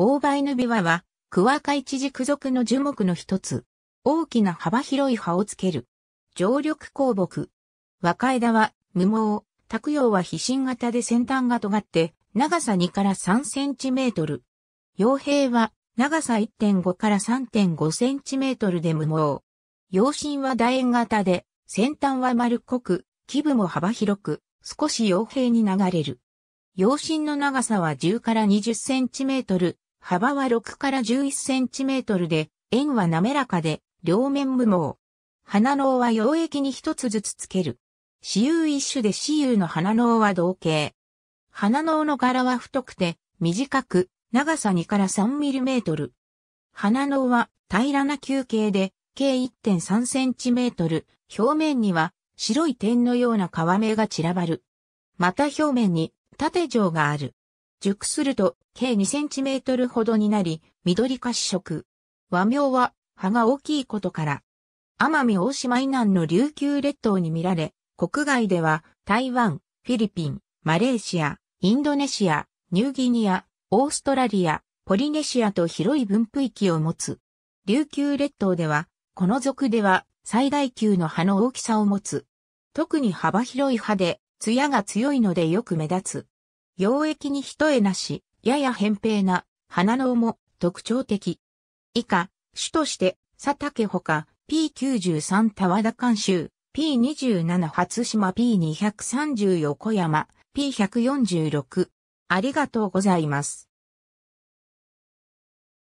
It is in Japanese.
オ梅バイヌビワは、クワカイチジク属の樹木の一つ。大きな幅広い葉をつける。常緑鉱木。若枝は、無毛。卓葉は皮心型で先端が尖って、長さ2から3センチメートル。傭兵は、長さ1.5から3.5センチメートルで無毛。陽心は楕円型で、先端は丸っこく、基部も幅広く、少し傭兵に流れる。陽心の長さは10から20センチメートル、幅は6から11センチメートルで、円は滑らかで、両面無毛。花脳は溶液に一つずつつける。私有一種で私有の花脳は同型。花脳の柄は太くて、短く、長さ2から3ミリメートル。花脳は平らな球形で、計1.3センチメートル、表面には白い点のような皮目が散らばる。また表面に縦状がある。熟すると計2トルほどになり、緑化試食。和名は葉が大きいことから、奄美大島以南の琉球列島に見られ、国外では台湾、フィリピン、マレーシア、インドネシア、ニューギニア、オーストラリア、ポリネシアと広い分布域を持つ。琉球列島では、この属では最大級の葉の大きさを持つ。特に幅広い葉で、艶が強いのでよく目立つ。溶液に一重なし、やや扁平な、花の尾も特徴的。以下、種として、佐竹ほか、P93 田和田監修、P27 初島 P230 横山、P146。ありがとうございます。